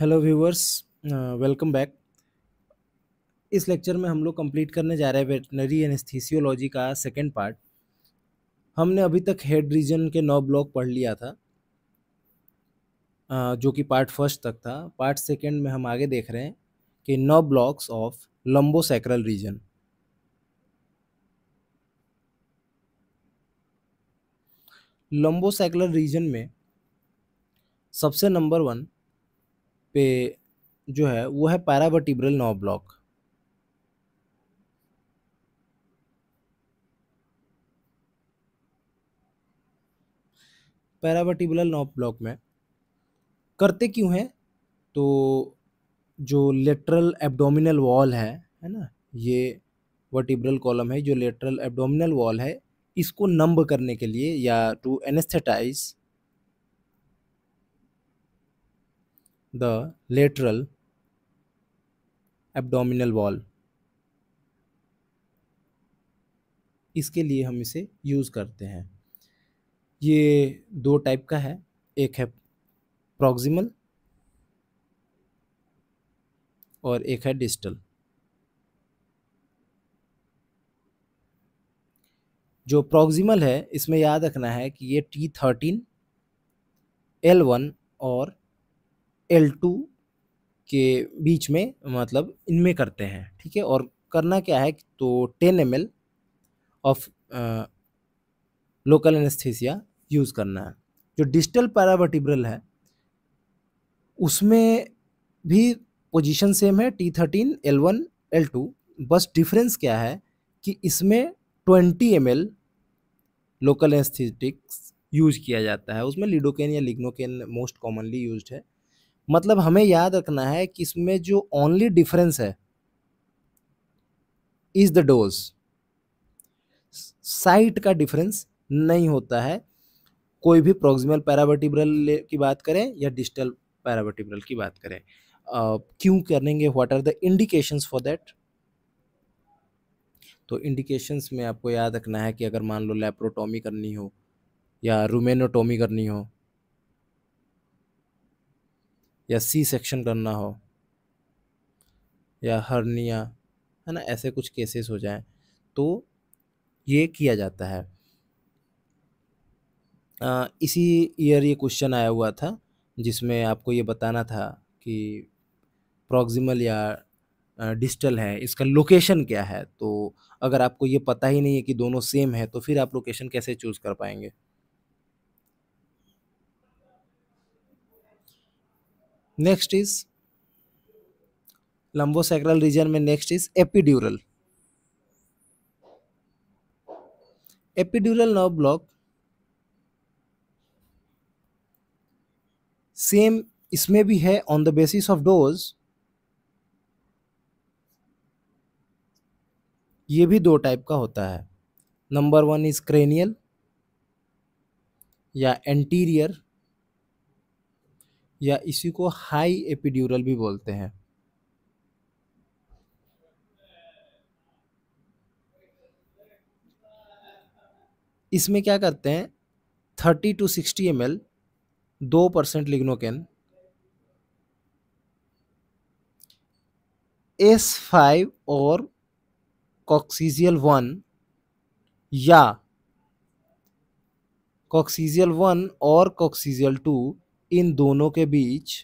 Hello viewers welcome back इस lecture में हम लोग कंप्लीट करने जा रहे हैं वेटनरी एनेस्थीसियोलॉजी का सेकेंड पार्ट हमने अभी तक हेड रीजन के नौ ब्लॉक पढ़ लिया था जो कि पार्ट फर्स्ट तक था पार्ट सेकेंड में हम आगे देख रहे हैं कि nerve blocks of lumbosacral region lumbosacral region में सबसे नंबर वन पे जो है वो है पैरावर्टिब्रल नॉ ब्लॉक पैरावर्टिब्रल नॉब ब्लॉक में करते क्यों हैं तो जो लेटरल एब्डोमिनल वॉल है है ना ये वर्टिब्रल कॉलम है जो लेटरल एब्डोमिनल वॉल है इसको नम्ब करने के लिए या to anaesthetize the lateral abdominal wall इसके लिए हम इसे यूज़ करते हैं ये दो टाइप का है एक है प्रॉक्सिमल और एक है डिस्टल जो प्रॉक्सिमल है इसमें याद रखना है कि ये टी थर्टीन एल वन और एल टू के बीच में मतलब इनमें करते हैं ठीक है और करना क्या है तो ten M L of local anaesthesia use करना है जो डिजिटल पैरावर्टिब्रल है उसमें भी पोजीशन सेम है T thirteen L one L two बस डिफरेंस क्या है कि इसमें twenty M L local anaesthetics use किया जाता है उसमें लिडोकेन या लिग्नोकेन मोस्ट कॉमनली यूज है मतलब हमें याद रखना है कि इसमें जो ओनली डिफरेंस है इज द डोज साइट का डिफरेंस नहीं होता है कोई भी प्रोक्सिमल पैराबर्टिब्रल की बात करें या डिजिटल पैराबर्टिब्रल की बात करें uh, क्यों करेंगे what are the indications for that तो इंडिकेशंस में आपको याद रखना है कि अगर मान लो लेप्रोटोमी करनी हो या रूमेनोटोमी करनी हो या सी सेक्शन करना हो या हर्निया है ना ऐसे कुछ केसेस हो जाएं तो ये किया जाता है आ, इसी ईयर ये क्वेश्चन आया हुआ था जिसमें आपको ये बताना था कि प्रॉक्सिमल या डिजिटल है इसका लोकेशन क्या है तो अगर आपको ये पता ही नहीं है कि दोनों सेम है तो फिर आप लोकेशन कैसे चूज़ कर पाएंगे next is lumbosacral region में next is epidural epidural nerve block same इसमें भी है on the basis of dose ये भी दो टाइप का होता है नंबर वन इज क्रेनियल या एंटीरियर या इसी को हाई एपिड्यूरल भी बोलते हैं इसमें क्या करते हैं thirty to sixty M L दो परसेंट लिग्नोकेन एस फाइव और कॉक्सीजियल वन या कॉक्सीजियल वन और कॉक्सीजियल टू इन दोनों के बीच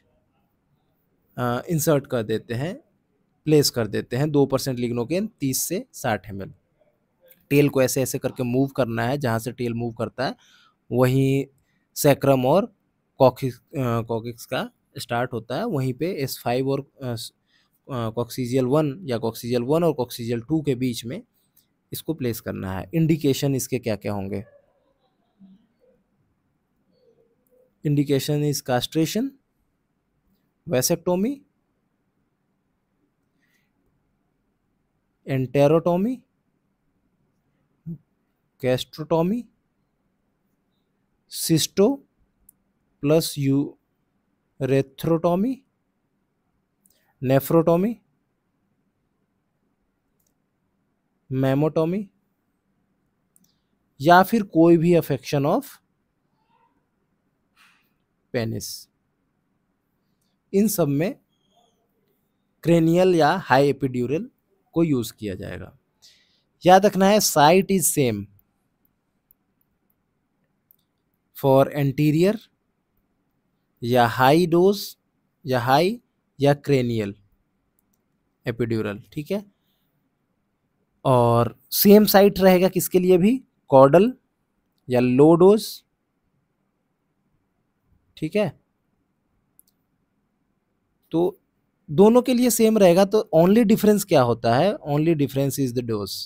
इंसर्ट कर देते हैं प्लेस कर देते हैं दो परसेंट के तीस से साठ एम टेल को ऐसे ऐसे करके मूव करना है जहाँ से टेल मूव करता है वहीं सैक्रम और कॉकिस कॉकिक्स का स्टार्ट होता है वहीं पे एस फाइव और कॉक्सीजियल वन या कॉक्सीजियल वन और कॉक्सीजियल टू के बीच में इसको प्लेस करना है इंडिकेशन इसके क्या क्या होंगे indication is castration vasectomy enterotomy gastrotomy cysto plus urethrotomy nephrotomy मेमोटोमी या फिर कोई भी अफेक्शन ऑफ पेनिस इन सब में क्रेनियल या हाई एपिड्यूरल को यूज़ किया जाएगा याद रखना है site is same for anterior या हाई डोज या हाई या क्रेनियल एपिड्यूरल ठीक है और सेम साइट रहेगा किसके लिए भी कॉडल या लो डोज ठीक है तो दोनों के लिए सेम रहेगा तो ओनली डिफरेंस क्या होता है only difference is the dose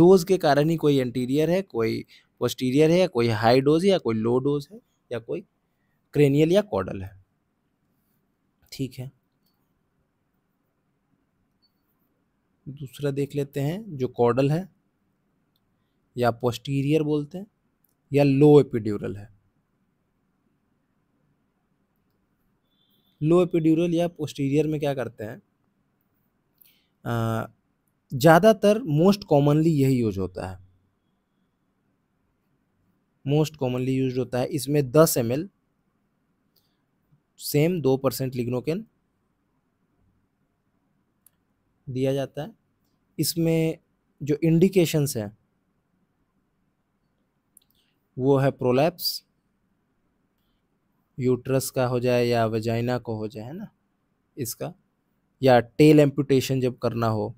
dose के कारण ही कोई एंटीरियर है कोई पोस्टीरियर है या कोई हाई डोज या कोई लो डोज है या कोई क्रेनियल या कॉडल है ठीक है दूसरा देख लेते हैं जो कॉडल है या पोस्टीरियर बोलते हैं या लो एपिड्यूरल है लो एपिड्यूरल या पोस्टीरियर में क्या करते हैं ज़्यादातर मोस्ट कॉमनली यही यूज होता है मोस्ट कॉमनली यूज होता है इसमें दस एम एल सेम दो परसेंट लिग्नोकेन दिया जाता है इसमें जो इंडिकेशंस हैं वो है प्रोलैप्स यूट्रस का हो जाए या वजाइना को हो जाए है ना इसका या टेल एम्पूटेशन जब करना हो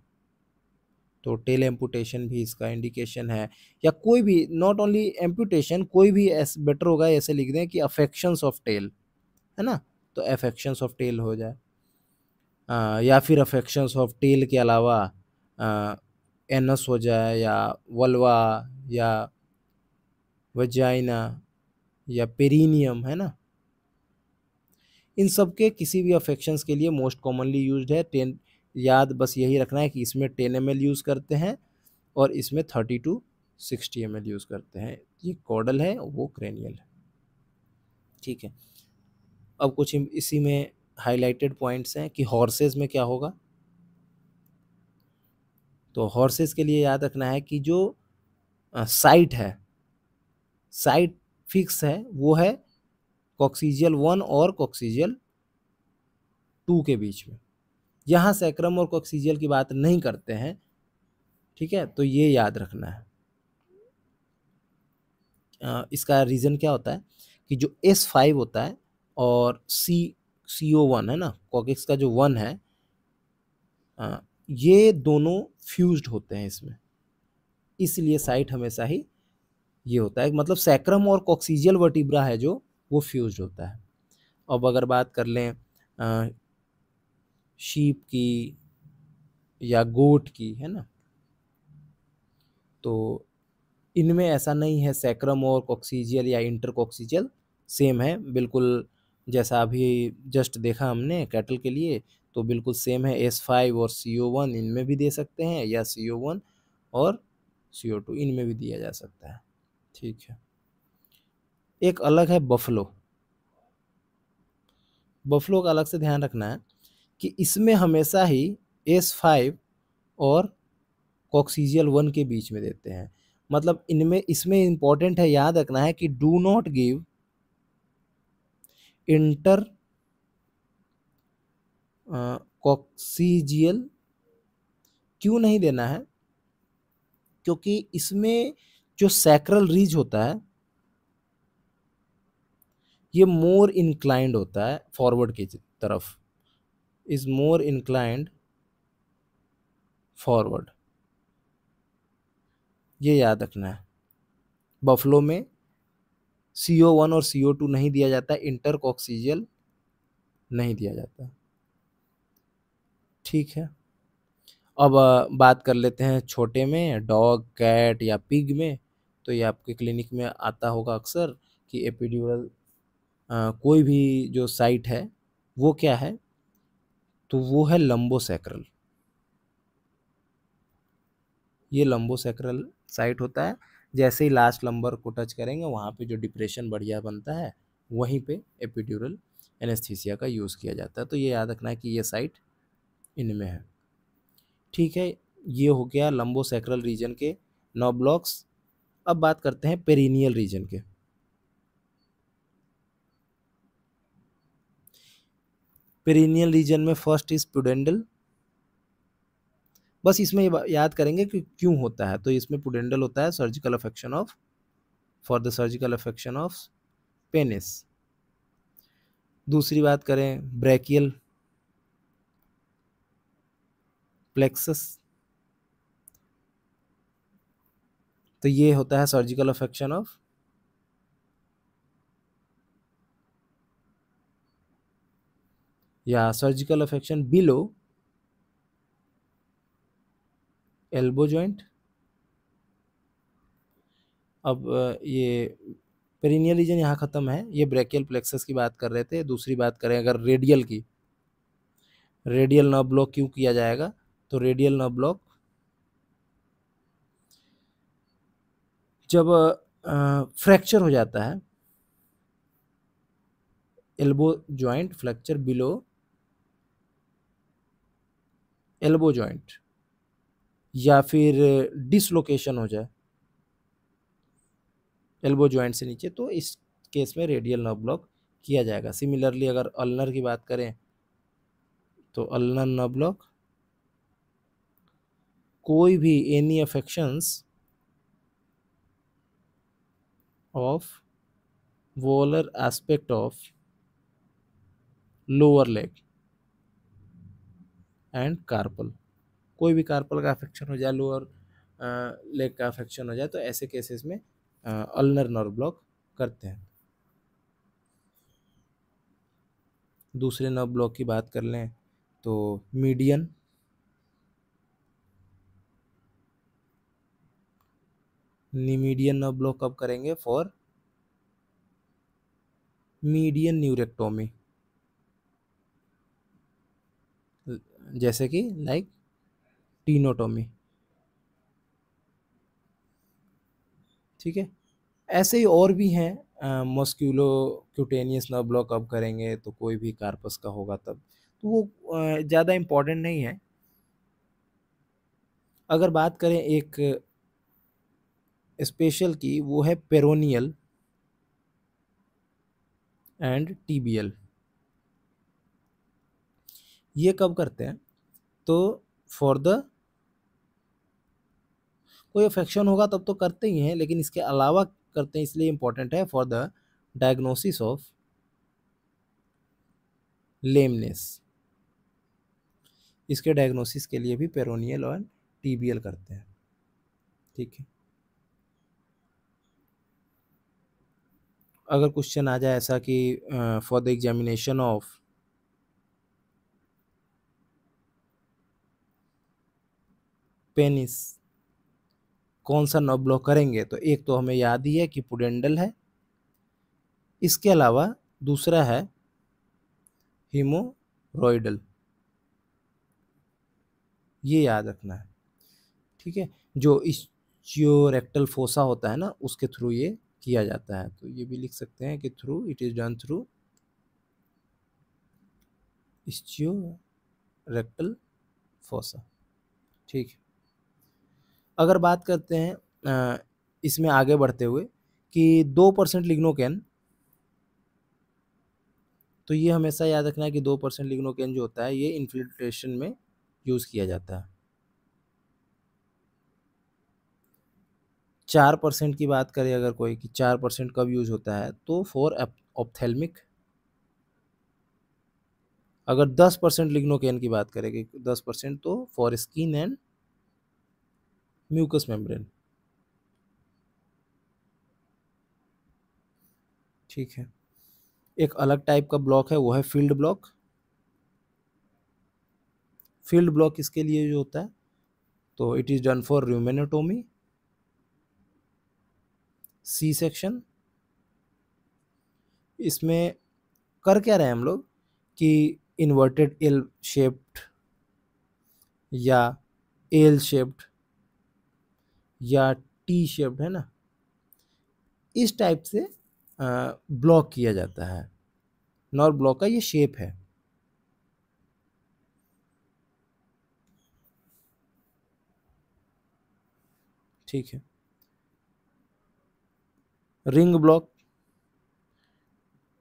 तो टेल एम्पूटेशन भी इसका इंडिकेशन है या कोई भी नॉट ओनली एम्पूटेशन कोई भी ऐसे बेटर होगा ऐसे लिख दें कि अफेक्शंस ऑफ टेल है ना तो अफेक्शंस ऑफ टेल हो जाए आ, या फिर अफेक्शंस ऑफ टेल के अलावा एनस हो जाए या वलवा या वजाइना या पेरीनियम है ना इन सब के किसी भी अफेक्शन के लिए मोस्ट कॉमनली यूज है टेन याद बस यही रखना है कि इसमें टेन एम यूज़ करते हैं और इसमें thirty to sixty M use करते हैं ये कॉडल है वो क्रेनियल है ठीक है अब कुछ इसी में हाईलाइटेड पॉइंट्स हैं कि हॉर्सेज में क्या होगा तो हॉर्सेज के लिए याद रखना है कि जो साइट है साइट फिक्स है वो है कॉक्सीजियल वन और कॉक्सीजियल टू के बीच में यहाँ सैक्रम और कॉक्सीजियल की बात नहीं करते हैं ठीक है तो ये याद रखना है इसका रीज़न क्या होता है कि जो एस फाइव होता है और सी सी ओ वन है ना कॉकिक्स का जो वन है ये दोनों फ्यूज्ड होते हैं इसमें इसलिए साइट हमेशा ही ये होता है मतलब सैक्रम और कॉक्सीजियल वर्टिब्रा है जो वो फ्यूज होता है अब अगर बात कर लें आ, शीप की या गोट की है ना तो इनमें ऐसा नहीं है सैक्रम और कॉक्सीजियल या इंटरकॉक्सीजियल सेम है बिल्कुल जैसा अभी जस्ट देखा हमने कैटल के लिए तो बिल्कुल सेम है एस फाइव और सी ओ वन इनमें भी दे सकते हैं या सी ओ वन और सी ओ टू इनमें भी दिया जा सकता है ठीक है एक अलग है बफलो बफलो का अलग से ध्यान रखना है कि इसमें हमेशा ही एस फाइव और कॉक्सीजियल वन के बीच में देते हैं मतलब इनमें इसमें इम्पॉर्टेंट है याद रखना है कि do not give intercoccygeal क्यों नहीं देना है क्योंकि इसमें जो सैक्रल रीज होता है ये मोर इंक्लाइंड होता है फॉरवर्ड की तरफ इज मोर इंक्लाइंड फॉरवर्ड ये याद रखना है बफलो में सी ओ वन और सी ओ टू नहीं दिया जाता इंटरकॉक्सीजल नहीं दिया जाता ठीक है अब बात कर लेते हैं छोटे में डॉग कैट या पिग में तो ये आपके क्लिनिक में आता होगा अक्सर कि एपिड्यूरल कोई भी जो साइट है वो क्या है तो वो है लम्बो सैक्रल ये लम्बो सैक्रल साइट होता है जैसे ही लास्ट लंबर को टच करेंगे वहाँ पे जो डिप्रेशन बढ़िया बनता है वहीं पे एपिड्यूरल एनेस्थीसिया का यूज़ किया जाता है तो ये याद रखना है कि ये साइट इनमें है ठीक है ये हो गया लम्बो सैक्रल रीजन के नौ ब्लॉक्स अब बात करते हैं पेरिनियल रीजन के पेरिनियल रीजन में फर्स्ट इज पुडेंडल बस इसमें याद करेंगे कि क्यों होता है तो इसमें पुडेंडल होता है surgical affection of for the surgical affection of penis दूसरी बात करें ब्रैकियल प्लेक्सस तो ये होता है सर्जिकल अफेक्शन ऑफ या surgical affection below elbow joint अब ये पेरिनियल रीजन यहाँ ख़त्म है ये ब्रैकियल प्लेक्सस की बात कर रहे थे दूसरी बात करें अगर रेडियल की रेडियल नर्व ब्लॉक क्यों किया जाएगा तो रेडियल नर्व ब्लॉक जब फ्रैक्चर हो जाता है elbow joint fracture below elbow joint या फिर डिसलोकेशन हो जाए एल्बो जॉइंट से नीचे तो इस केस में रेडियल नर्व ब्लॉक किया जाएगा सिमिलरली अगर अल्नर की बात करें तो अल्नर नर्व ब्लॉक कोई भी any affections of volar aspect of lower leg and carpal कोई भी कार्पल का अफेक्शन हो जाए लोअर लेग का अफेक्शन हो जाए तो ऐसे केसेस में अल्नर नर्व ब्लॉक करते हैं दूसरे नर्व ब्लॉक की बात कर लें तो मीडियन निमीडियन नर्व ब्लॉक कब करेंगे फॉर मीडियन न्यूरेक्टोमी जैसे कि लाइक टीनोटोमी ठीक है ऐसे ही और भी हैं मस्क्यूलो क्यूटेनियस नर्व ब्लॉक कब करेंगे तो कोई भी कार्पस का होगा तब तो वो ज़्यादा इम्पोर्टेंट नहीं है अगर बात करें एक स्पेशल की वो है पेरोनियल एंड टीबीएल ये कब करते हैं तो फॉर द कोई अफेक्शन होगा तब तो करते ही हैं लेकिन इसके अलावा करते हैं इसलिए इंपॉर्टेंट है for the diagnosis of lameness इसके डायग्नोसिस के लिए भी पेरोनियल और टीबीएल करते हैं ठीक है अगर क्वेश्चन आ जाए ऐसा कि for the examination of penis कौन सा नॉब ब्लॉक करेंगे तो एक तो हमें याद ही है कि पुडेंडल है इसके अलावा दूसरा है हीमोरोइडल ये याद रखना है ठीक है जो इस जो रेक्टल फोसा होता है ना उसके थ्रू ये किया जाता है तो ये भी लिख सकते हैं कि through it is done through ischiorectal fossa ठीक अगर बात करते हैं इसमें आगे बढ़ते हुए कि दो परसेंट लिग्नोकैन तो ये हमेशा याद रखना है कि दो परसेंट लिग्नोकैन जो होता है ये इन्फिल्ट्रेशन में यूज़ किया जाता है चार परसेंट की बात करें अगर कोई कि चार परसेंट कब यूज़ होता है तो फॉर ऑप्थेलमिक अगर दस परसेंट लिग्नोकेन की बात करें कि दस परसेंट तो for skin and mucous membrane ठीक है एक अलग टाइप का ब्लॉक है वो है फील्ड ब्लॉक फील्ड ब्लॉक इसके लिए जो होता है तो it is done for rumenotomy C section इसमें कर क्या रहे हैं हम लोग कि इन्वर्टेड एल शेप्ड या एल शेप्ड या टी शेप्ड है ना इस टाइप से ब्लॉक किया जाता है नॉर ब्लॉक का ये शेप है ठीक है रिंग ब्लॉक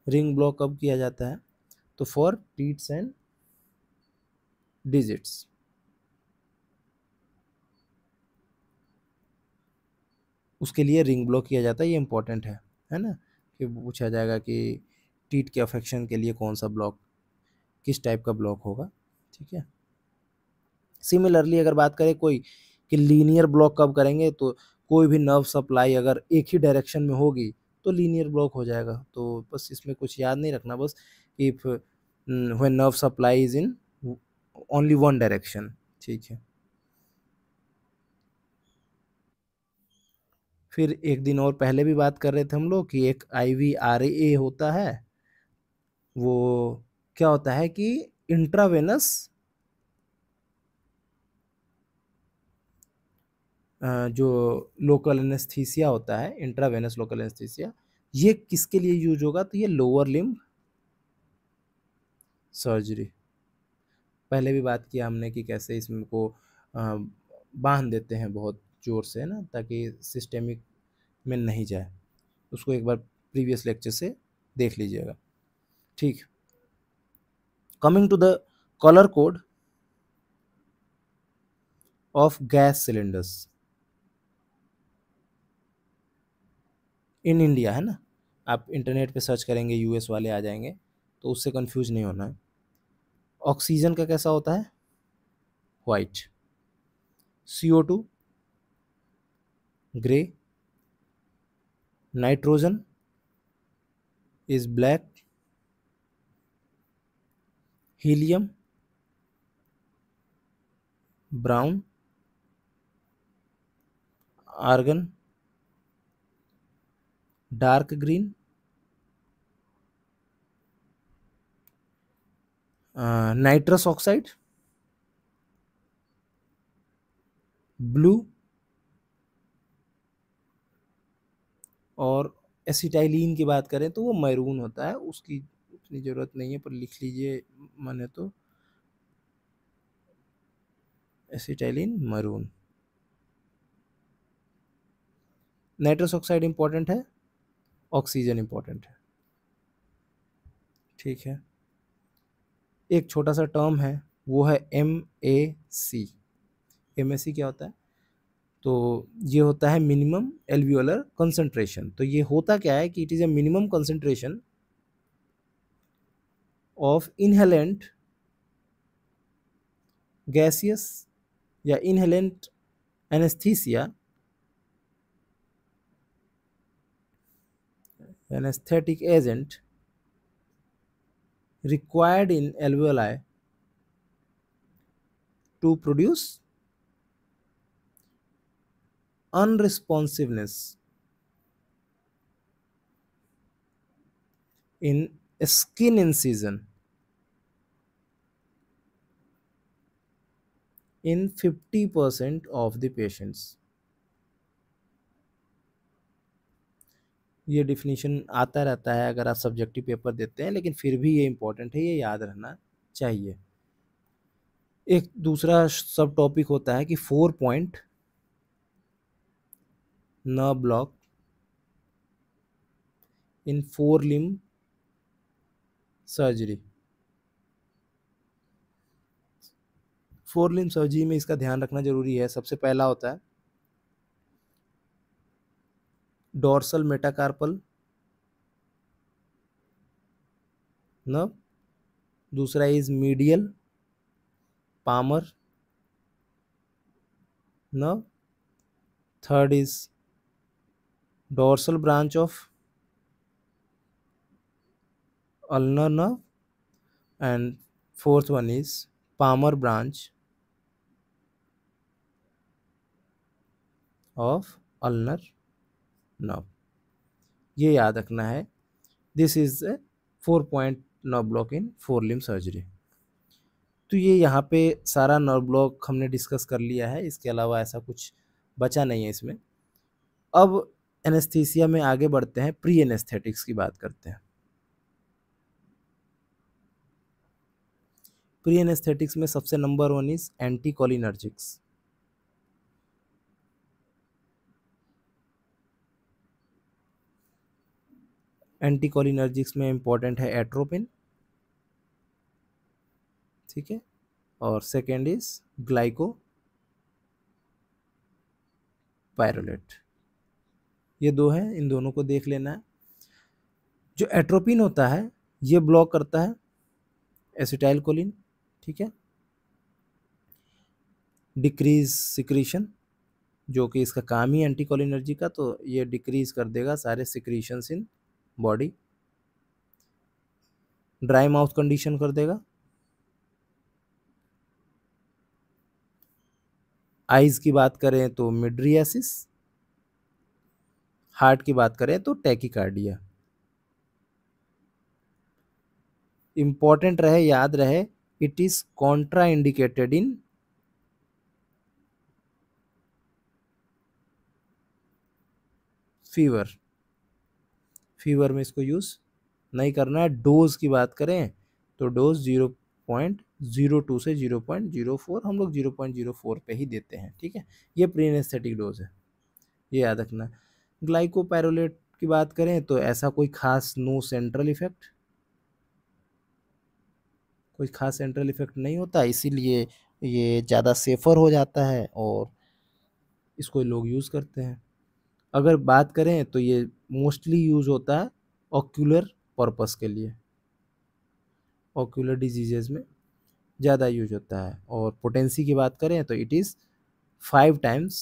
रिंग ब्लॉक कब किया जाता है तो फॉर टीट्स एंड डिजिट्स उसके लिए रिंग ब्लॉक किया जाता है ये इम्पोर्टेंट है है ना कि पूछा जाएगा कि टीट के अफेक्शन के लिए कौन सा ब्लॉक किस टाइप का ब्लॉक होगा ठीक है सिमिलरली अगर बात करें कोई कि लीनियर ब्लॉक कब करेंगे तो कोई भी नर्व सप्लाई अगर एक ही डायरेक्शन में होगी तो लीनियर ब्लॉक हो जाएगा तो बस इसमें कुछ याद नहीं रखना बस if when nerve supply is in only one direction ठीक है फिर एक दिन और पहले भी बात कर रहे थे हम लोग कि एक आई वी आर ए होता है वो क्या होता है कि इंट्रावेनस जो लोकल एनेस्थीसिया होता है इंट्रावेनस लोकल एनेस्थीसिया ये किसके लिए यूज होगा तो ये लोअर लिम्ब सर्जरी पहले भी बात किया हमने कि कैसे इसमें को बांध देते हैं बहुत जोर से ना ताकि सिस्टेमिक में नहीं जाए उसको एक बार प्रीवियस लेक्चर से देख लीजिएगा ठीक coming to the colour code of gas cylinders in India है ना आप इंटरनेट पे सर्च करेंगे यूएस वाले आ जाएंगे तो उससे कंफ्यूज नहीं होना है ऑक्सीजन का कैसा होता है white C O two grey nitrogen is black helium brown argon dark green nitrous oxide blue और एसिटाइलिन की बात करें तो वो मैरून होता है उसकी उतनी ज़रूरत नहीं है पर लिख लीजिए मैंने तो acetylene maroon nitrous oxide important है ऑक्सीजन इम्पोर्टेंट है ठीक है एक छोटा सा टर्म है वो है M A C M A सी क्या होता है तो ये होता है मिनिमम एल्वियोलर कंसंट्रेशन तो ये होता क्या है कि it is a minimum concentration of inhalant gaseous या inhalant anaesthesia anesthetic agent required in alveoli to produce unresponsiveness in skin incision in 50% of the patients. ये डिफिनीशन आता रहता है अगर आप सब्जेक्टिव पेपर देते हैं लेकिन फिर भी ये इम्पोर्टेंट है ये याद रहना चाहिए एक दूसरा सब टॉपिक होता है कि four point nerve block in four limb surgery four limb surgery में इसका ध्यान रखना जरूरी है सबसे पहला होता है डोर्सल मेटाकार्पल न दूसरा is medial palmar nerve third is dorsal branch of ulnar nerve and fourth one is palmar branch of ulnar nerve ये याद रखना है this is four point nerve block in four limb surgery तो ये यहाँ पे सारा नर्व ब्लॉक हमने डिस्कस कर लिया है इसके अलावा ऐसा कुछ बचा नहीं है इसमें अब एनेस्थीसिया में आगे बढ़ते हैं प्री एनेस्थेटिक्स की बात करते हैं प्री एनेस्थेटिक्स में सबसे number one is anticholinergics anticholinergics में इम्पॉर्टेंट है एट्रोपिन ठीक है और सेकेंड इज ग्लाइको पायरोलेट ये दो हैं इन दोनों को देख लेना है जो एट्रोपिन होता है ये ब्लॉक करता है एसिटाइल कोलिन ठीक है डिक्रीज सिक्रीशन जो कि इसका काम ही एंटीकोलिनर्जी का तो ये डिक्रीज कर देगा सारे secretions in body dry mouth condition कर देगा आइज की बात करें तो मिड्रियासिस हार्ट की बात करें तो टैकिकार्डिया इंपॉर्टेंट रहे याद रहे it is contraindicated in fever fever में इसको यूज़ नहीं करना है डोज़ की बात करें तो dose zero point zero two से जीरो पॉइंट जीरो फोर हम लोग जीरो पॉइंट जीरो फोर पर ही देते हैं ठीक है ये प्रीनेस्थेटिक डोज है ये याद रखना ग्लाइकोपैरोलेट की बात करें तो ऐसा कोई खास नो सेंट्रल इफेक्ट कोई खास सेंट्रल इफेक्ट नहीं होता इसीलिए ये ज़्यादा सेफ़र हो जाता है और इसको लोग यूज़ करते हैं अगर बात करें तो ये मोस्टली यूज़ होता है ऑक्यूलर पर्पस के लिए ऑक्यूलर डिजीजेज में ज़्यादा यूज होता है और पोटेंसी की बात करें तो it is five times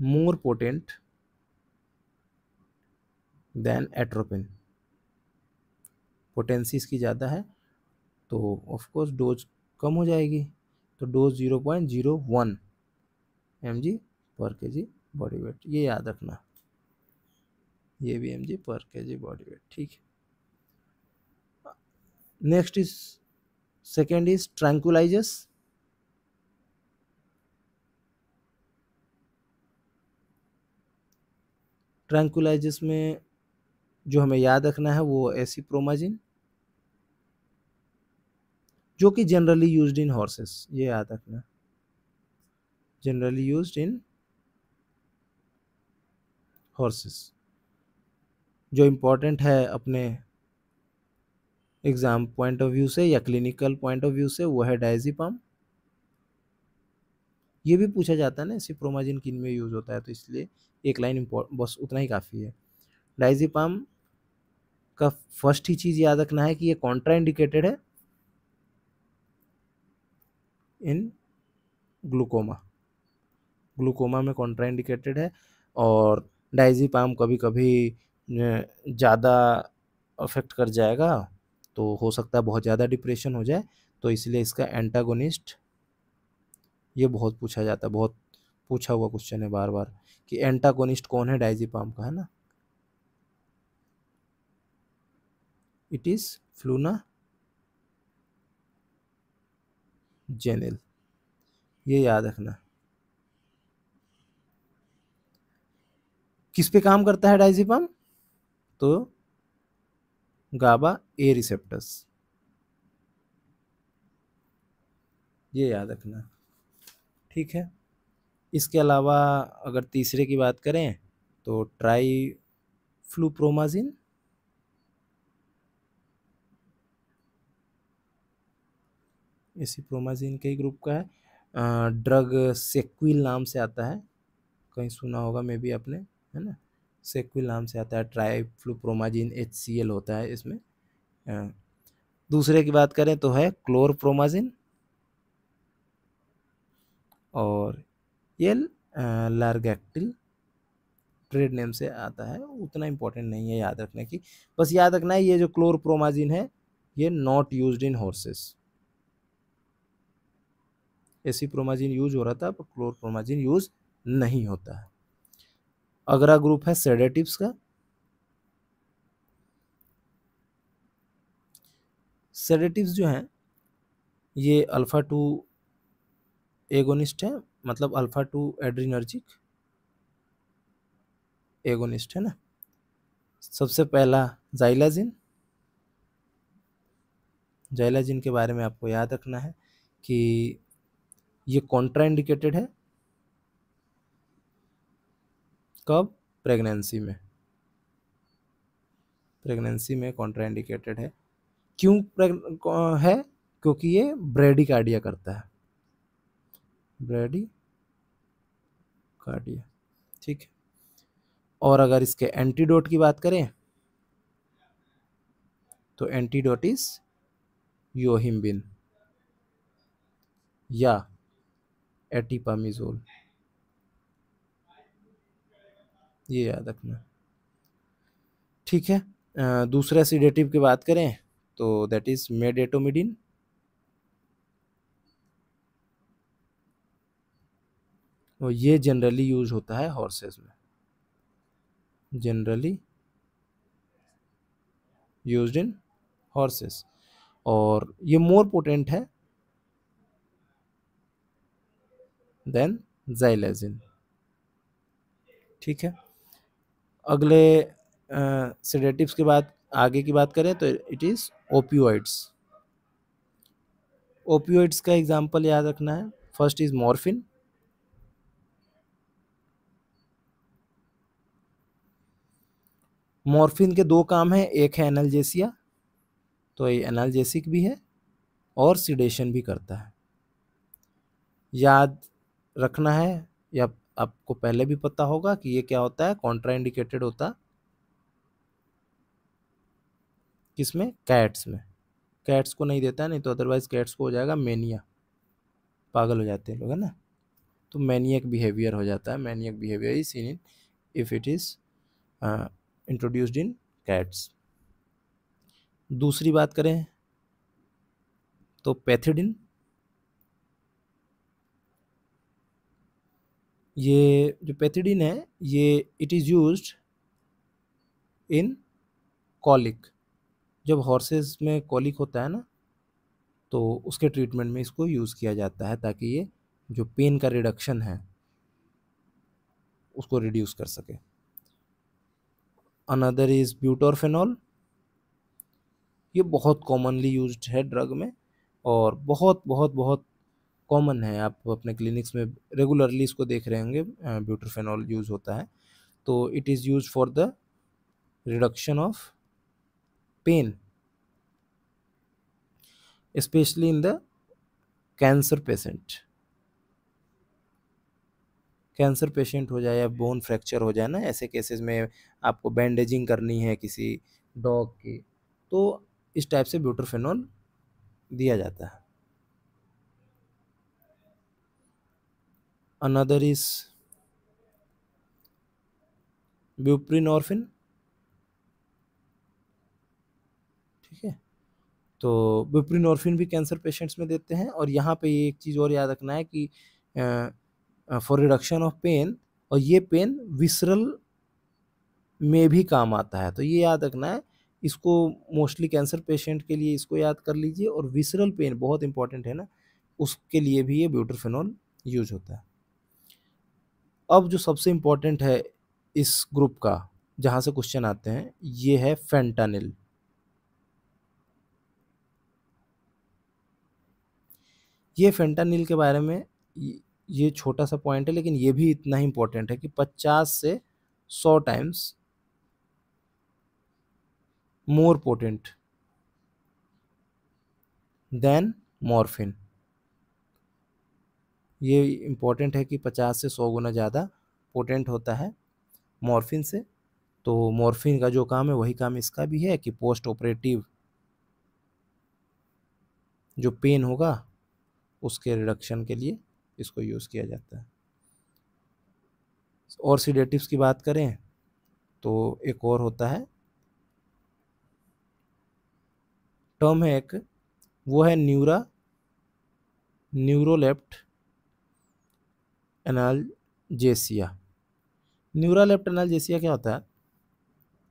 more potent than atropine potency इसकी ज़्यादा है तो ऑफकोर्स डोज कम हो जाएगी तो dose zero point zero one M G per K जी बॉडी वेट ये याद रखना ये भी एम जी पर के जी बॉडी वेट ठीक है next is second is tranquilizers tranquilizers में जो हमें याद रखना है वो एसी प्रोमाजिन जो कि जनरली यूज्ड इन हॉर्सेस ये याद रखना जनरली यूज्ड इन हॉर्सेस जो इम्पोर्टेंट है अपने एग्ज़ाम पॉइंट ऑफ व्यू से या क्लिनिकल पॉइंट ऑफ व्यू से वो है डायजीपाम ये भी पूछा जाता है ना सिप्रोमाजिन किन में यूज़ होता है तो इसलिए एक लाइन बस उतना ही काफ़ी है डाइजीपाम का फर्स्ट ही चीज़ याद रखना है कि ये कॉन्ट्रा इंडिकेटेड है इन ग्लूकोमा ग्लूकोमा में कॉन्ट्रा इंडिकेटेड है और डाइजी पाम कभी कभी ज़्यादा अफेक्ट कर जाएगा तो हो सकता है बहुत ज़्यादा डिप्रेशन हो जाए तो इसलिए इसका एंटागोनिस्ट ये बहुत पूछा जाता है बहुत पूछा हुआ क्वेश्चन है बार बार कि एंटागोनिस्ट कौन है डाइजी पाम का है ना इट इज़ फ्लूना जेनेल ये याद रखना किस पे काम करता है डाइजिपम तो गाबा ए रिसेप्टर्स ये याद रखना ठीक है इसके अलावा अगर तीसरे की बात करें तो ट्राई फ्लूप्रोमाजिन इसी प्रोमाजिन के ही ग्रुप का है ड्रग सेक्विल नाम से आता है कहीं सुना होगा मे भी आपने है ना सेक्विल नाम से आता है फ्लूप्रोमाजिन एच सी एल होता है इसमें दूसरे की बात करें तो है क्लोरप्रोमाजिन और ये लार्गैक्टिल ट्रेड नेम से आता है उतना इम्पोर्टेंट नहीं है याद रखने की बस याद रखना है ये जो क्लोरप्रोमाजिन है ये not used in horses acepromazine use हो रहा था पर क्लोरप्रोमाजिन यूज नहीं होता है अगला ग्रुप है सेडेटिव्स का सेडेटिव्स जो हैं ये अल्फ़ा टू एगोनिस्ट है मतलब अल्फ़ा टू एड्रीनर्जिक एगोनिस्ट है ना सबसे पहला जाइलाजिन जाइलाजिन के बारे में आपको याद रखना है कि ये कॉन्ट्राइंडिकेटेड है कब प्रेगनेंसी में प्रेगनेंसी में कॉन्ट्राइंडिकेटेड है क्यों है क्योंकि ये ब्रेडिकार्डिया करता है ब्रेडी कार्डिया ठीक है और अगर इसके एंटीडोट की बात करें तो एंटीडोट इज योहिम्बिन या एटीपामिजोल ये याद रखना ठीक है दूसरे दूसरा सीडेटिव की बात करें तो दैट इज़ मेडेटोमिडिन और ये जनरली यूज होता है हॉर्सेस में जनरली यूज इन हॉर्सेस और ये मोर पोटेंट है देन जाइलेजिन ठीक है अगले सेडेटिव्स के बाद आगे की बात करें तो इट इज़ ओपियोइड्स ओपियोइड्स का एग्जांपल याद रखना है फर्स्ट इज़ मॉर्फिन मॉर्फिन के दो काम हैं एक है एनालजेसिया तो ये एनालजेसिक भी है और सीडेशन भी करता है याद रखना है या आपको पहले भी पता होगा कि ये क्या होता है कॉन्ट्राइंडिकेटेड होता किसमें कैट्स में कैट्स को नहीं देता नहीं तो अदरवाइज़ कैट्स को हो जाएगा मेनिया पागल हो जाते हैं लोग है ना तो मैनियक बिहेवियर हो जाता है maniac behaviour is seen in if it is introduced in cats दूसरी बात करें तो पैथिडिन ये जो पैथिडिन है ये it is use in colic जब हॉर्सेस में कॉलिक होता है ना तो उसके ट्रीटमेंट में इसको यूज़ किया जाता है ताकि ये जो पेन का रिडक्शन है उसको रिड्यूस कर सके अनदर इज़ ब्यूटोरफेनॉल ये बहुत कॉमनली यूज है ड्रग में और बहुत बहुत बहुत कॉमन है आप अपने क्लिनिक्स में रेगुलरली इसको देख रहे होंगे ब्यूट्रोफेनॉल यूज़ होता है तो it is use for the reduction of pain specially in the cancer patient cancer patient हो जाए या बोन फ्रैक्चर हो जाए ना ऐसे केसेस में आपको बैंडेजिंग करनी है किसी डॉग की तो इस टाइप से ब्यूटरफेनॉल दिया जाता है another is buprenorphine ठीक है तो ऑर्फिन भी कैंसर पेशेंट्स में देते हैं और यहाँ पे ये एक चीज़ और याद रखना है कि फॉर रिडक्शन ऑफ पेन और ये पेन विसरल में भी काम आता है तो ये याद रखना है इसको मोस्टली कैंसर पेशेंट के लिए इसको याद कर लीजिए और विसरल पेन बहुत इंपॉर्टेंट है ना उसके लिए भी ये ब्यूटरफिनॉल यूज होता है अब जो सबसे इम्पोर्टेंट है इस ग्रुप का जहाँ से क्वेश्चन आते हैं ये है फेंटानिल ये फेंटानिल के बारे में ये छोटा सा पॉइंट है लेकिन ये भी इतना ही इम्पोर्टेंट है कि 50 से 100 times more potent than morphine ये इम्पॉर्टेंट है कि पचास से सौ गुना ज़्यादा पोटेंट होता है मॉर्फिन से तो मॉर्फिन का जो काम है वही काम इसका भी है कि पोस्ट ऑपरेटिव जो पेन होगा उसके रिडक्शन के लिए इसको यूज़ किया जाता है और सीडेटिव्स की बात करें तो एक और होता है टर्म है एक वो है neuro neurolept analgesia neurolept analgesia क्या होता है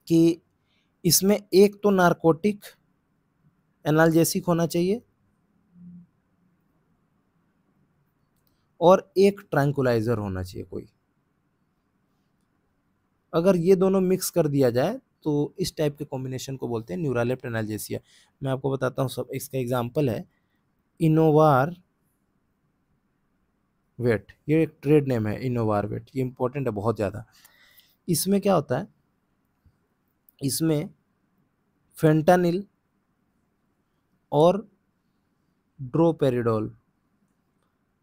कि इसमें एक तो नार्कोटिक एनालजेसिक होना चाहिए और एक ट्रैंकुलाइज़र होना चाहिए कोई अगर ये दोनों मिक्स कर दिया जाए तो इस टाइप के कॉम्बिनेशन को बोलते हैं न्यूरालेप्ट एनालजेसिया मैं आपको बताता हूँ सब इसका एग्जाम्पल है इनोवार वेट ये एक ट्रेड नेम है इनोवार वेट ये इंपॉर्टेंट है बहुत ज़्यादा इसमें क्या होता है इसमें फेंटानिल और ड्रोपेरिडोल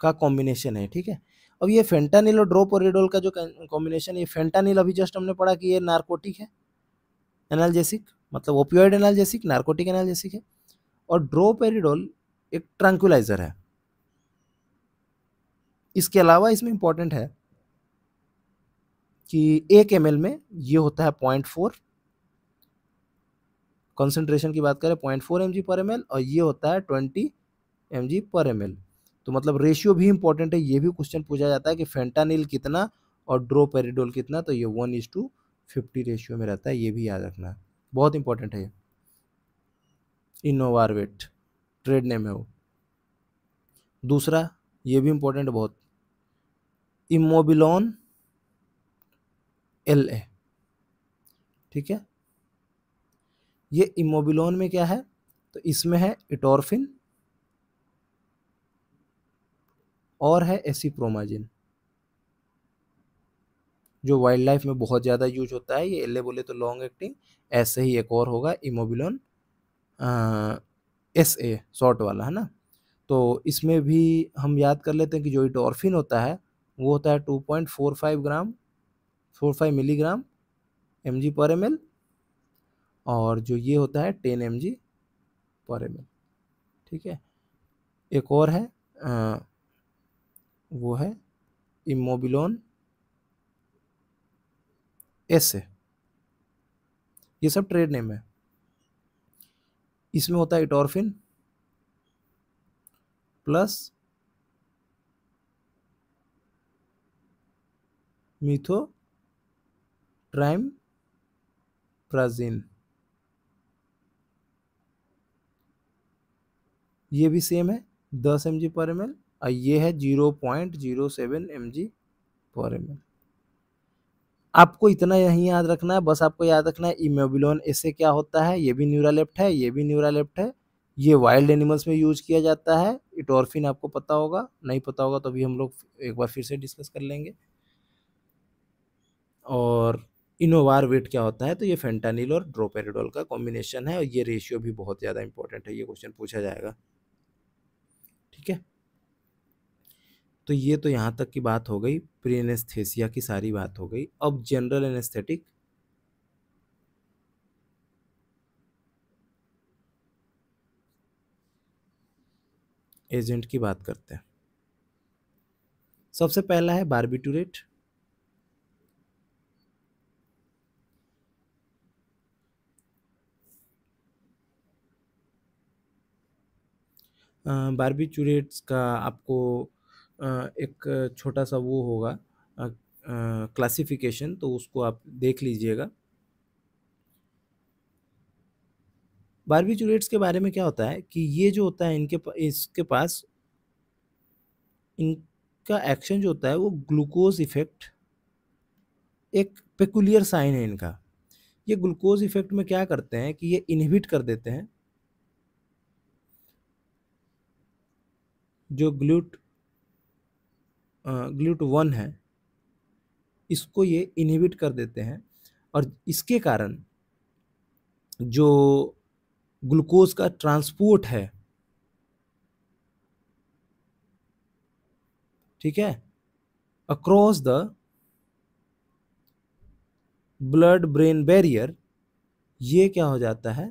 का कॉम्बिनेशन है ठीक है अब ये फेंटानिल और ड्रोपेरिडोल का जो कॉम्बिनेशन ये फेंटानिल अभी जस्ट हमने पढ़ा कि ये नार्कोटिक है एनाल्जेसिक मतलब ओपियोइड एनाल्जेसिक नार्कोटिक एनाल्जेसिक है और ड्रोपेरिडोल एक ट्रैंकुलाइजर है इसके अलावा इसमें इम्पॉर्टेंट है कि एक एम में ये होता है पॉइंट फोर कॉन्सेंट्रेशन की बात करें point four M per M और ये होता है ट्वेंटी एम पर एम तो मतलब रेशियो भी इंपॉर्टेंट है ये भी क्वेश्चन पूछा जाता है कि फेंटानिल कितना और ड्रोपेरिडोल कितना तो ये one is to fifty ratio में रहता है ये भी याद रखना बहुत इंपॉर्टेंट है ये इनोवारवेट ट्रेड नेम है वो दूसरा ये भी इम्पोर्टेंट बहुत इमोबिलोन एल ए ठीक है ये इमोबिलोन में क्या है तो इसमें है इटोरफिन और है एसीप्रोमाजिन जो वाइल्ड लाइफ में बहुत ज़्यादा यूज होता है ये एल बोले तो लॉन्ग एक्टिंग ऐसे ही एक और होगा इमोबिलोन एस ए शॉर्ट वाला है ना तो इसमें भी हम याद कर लेते हैं कि जो इटोरफिन होता है वो होता है two point four five gram four five milligram M G per M L और जो ये होता है ten M G per M L ठीक है एक और है आ, वो है इमोबिलोन एस ये सब ट्रेड नेम है इसमें होता है इटोरफिन प्लस प्राजीन ये भी सेम है दस M G per M L और ये है zero point zero seven M G per M L आपको इतना यही याद रखना है बस आपको याद रखना है इमेबिलोन इससे क्या होता है ये भी न्यूरालेप्ट है ये भी न्यूरालेप्ट है ये वाइल्ड एनिमल्स में यूज किया जाता है इटोरफिन आपको पता होगा नहीं पता होगा तो अभी हम लोग एक बार फिर से डिस्कस कर लेंगे और इनोवार वेट क्या होता है तो ये फेंटानिल और ड्रोपेरिडोल का कॉम्बिनेशन है और ये रेशियो भी बहुत ज़्यादा इंपॉर्टेंट है ये क्वेश्चन पूछा जाएगा ठीक है तो ये तो यहाँ तक की बात हो गई प्री एनेस्थेसिया की सारी बात हो गई अब जनरल एनेस्थेटिक एजेंट की बात करते हैं सबसे पहला है बारबिट्यूरेट बारबी चूरेट्स का आपको एक छोटा सा वो होगा क्लासिफिकेशन तो उसको आप देख लीजिएगा बारबी चूरेट्स के बारे में क्या होता है कि ये जो होता है इनके इसके पास इनका एक्शन जो होता है वो ग्लूकोज इफेक्ट एक पेकुलियर साइन है इनका ये ग्लूकोज इफेक्ट में क्या करते हैं कि ये इनहिबिट कर देते हैं जो ग्लूट ग्लूट वन है इसको ये इनहिबिट कर देते हैं और इसके कारण जो ग्लूकोज का ट्रांसपोर्ट है ठीक है across the blood brain barrier ये क्या हो जाता है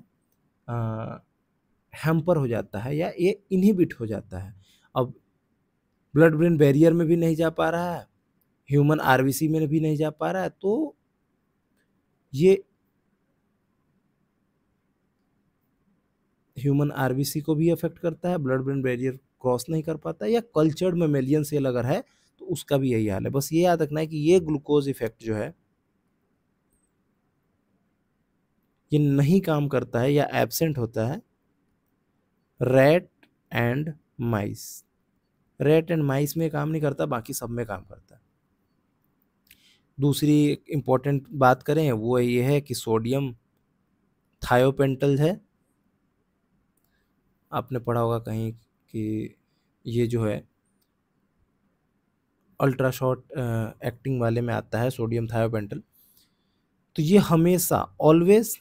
हैम्पर हो जाता है या ये इनहिबिट हो जाता है अब ब्लड ब्रेन बैरियर में भी नहीं जा पा रहा है ह्यूमन आरबीसी में भी नहीं जा पा रहा है तो ये ह्यूमन आरबीसी को भी अफेक्ट करता है ब्लड ब्रेन बैरियर क्रॉस नहीं कर पाता या कल्चर्ड मेमेलियन सेल अगर है तो उसका भी यही हाल है बस ये याद रखना है कि ये ग्लूकोज इफेक्ट जो है ये नहीं काम करता है या एबसेंट होता है rat and mice rat and mice में काम नहीं करता बाकी सब में काम करता है दूसरी इम्पोर्टेंट बात करें वो ये है कि सोडियम थायोपेंटल है आपने पढ़ा होगा कहीं कि ये जो है अल्ट्रा एक्टिंग वाले में आता है सोडियम थायोपेंटल तो ये हमेशा ऑलवेज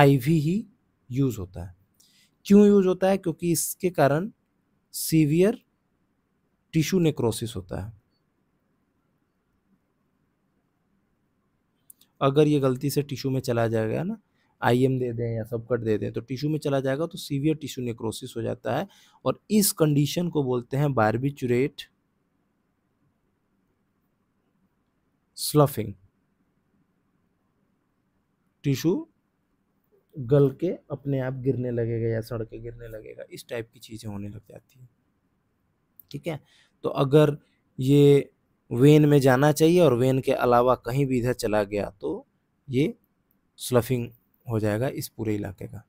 आईवी ही यूज़ होता है क्यों यूज होता है क्योंकि इसके कारण सीवियर टिश्यू नेक्रोसिस होता है अगर ये गलती से टिश्यू में चला जाएगा ना आईएम दे दें या सबकट दे दें तो टिश्यू में चला जाएगा तो सीवियर टिश्यू नेक्रोसिस हो जाता है और इस कंडीशन को बोलते हैं बारबिचुरेट स्लफिंग टिश्यू गल के अपने आप गिरने लगेगा या सड़ के गिरने लगेगा इस टाइप की चीज़ें होने लग जाती हैं ठीक है तो अगर ये वेन में जाना चाहिए और वेन के अलावा कहीं भी इधर चला गया तो ये स्लफिंग हो जाएगा इस पूरे इलाके का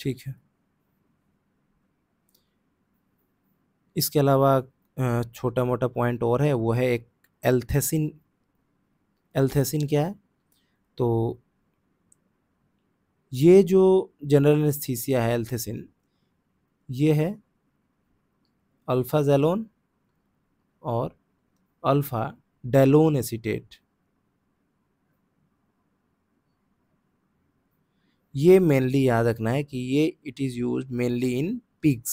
ठीक है इसके अलावा छोटा मोटा पॉइंट और है वो है एक एल्थेसिन एल्थेसिन क्या है तो ये जो जनरल एनेस्थीसिया है एल्थेसिन ये है अल्फ़ा जेलोन और अल्फ़ा डेलोन एसीटेट ये मेनली याद रखना है कि ये it is use mainly in pigs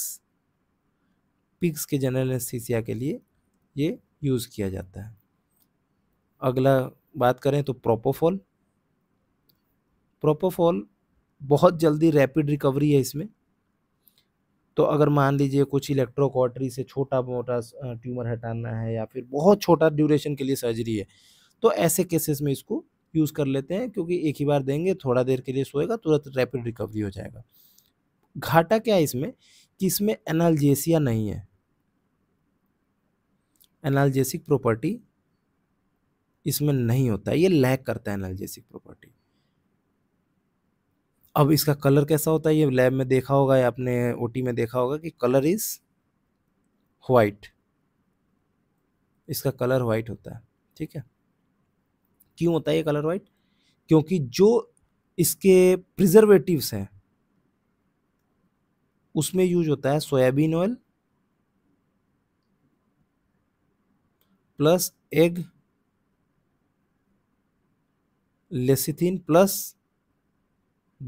pigs के जनरल एनेस्थीसिया के लिए ये यूज़ किया जाता है अगला बात करें तो प्रोपोफॉल प्रोपोफॉल बहुत जल्दी रैपिड रिकवरी है इसमें तो अगर मान लीजिए कुछ इलेक्ट्रोकॉटरी से छोटा मोटा ट्यूमर हटाना है या फिर बहुत छोटा ड्यूरेशन के लिए सर्जरी है तो ऐसे केसेस में इसको यूज़ कर लेते हैं क्योंकि एक ही बार देंगे थोड़ा देर के लिए सोएगा तुरंत रैपिड रिकवरी हो जाएगा घाटा क्या है इसमें कि इसमें एनालजेसिया नहीं है एनालजेसिक प्रॉपर्टी इसमें नहीं होता ये लैक करता है एनालजेसिक प्रॉपर्टी अब इसका कलर कैसा होता है ये लैब में देखा होगा या आपने ओटी में देखा होगा कि कलर इज़ वाइट इसका कलर वाइट होता है ठीक है क्यों होता है ये कलर वाइट क्योंकि जो इसके प्रिजर्वेटिव्स हैं उसमें यूज होता है soybean oil plus egg lecithin plus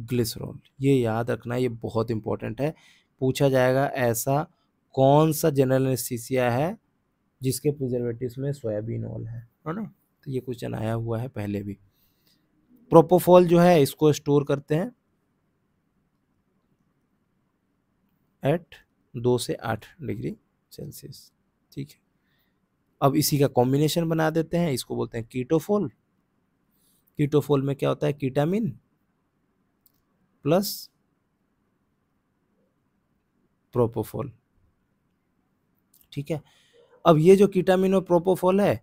glycerol ये याद रखना ये बहुत इंपॉर्टेंट है पूछा जाएगा ऐसा कौन सा जनरल एनेस्थीसिया है जिसके प्रिजर्वेटिव में सोयाबीन ऑल है है ना तो ये क्वेश्चन आया हुआ है पहले भी प्रोपोफॉल जो है इसको स्टोर करते हैं एट दो से आठ डिग्री सेल्सियस ठीक है अब इसी का कॉम्बिनेशन बना देते हैं इसको बोलते हैं कीटोफोल कीटोफोल में क्या होता है कीटामिन प्लस प्रोपोफोल ठीक है अब ये जो कीटामिनो प्रोपोफोल है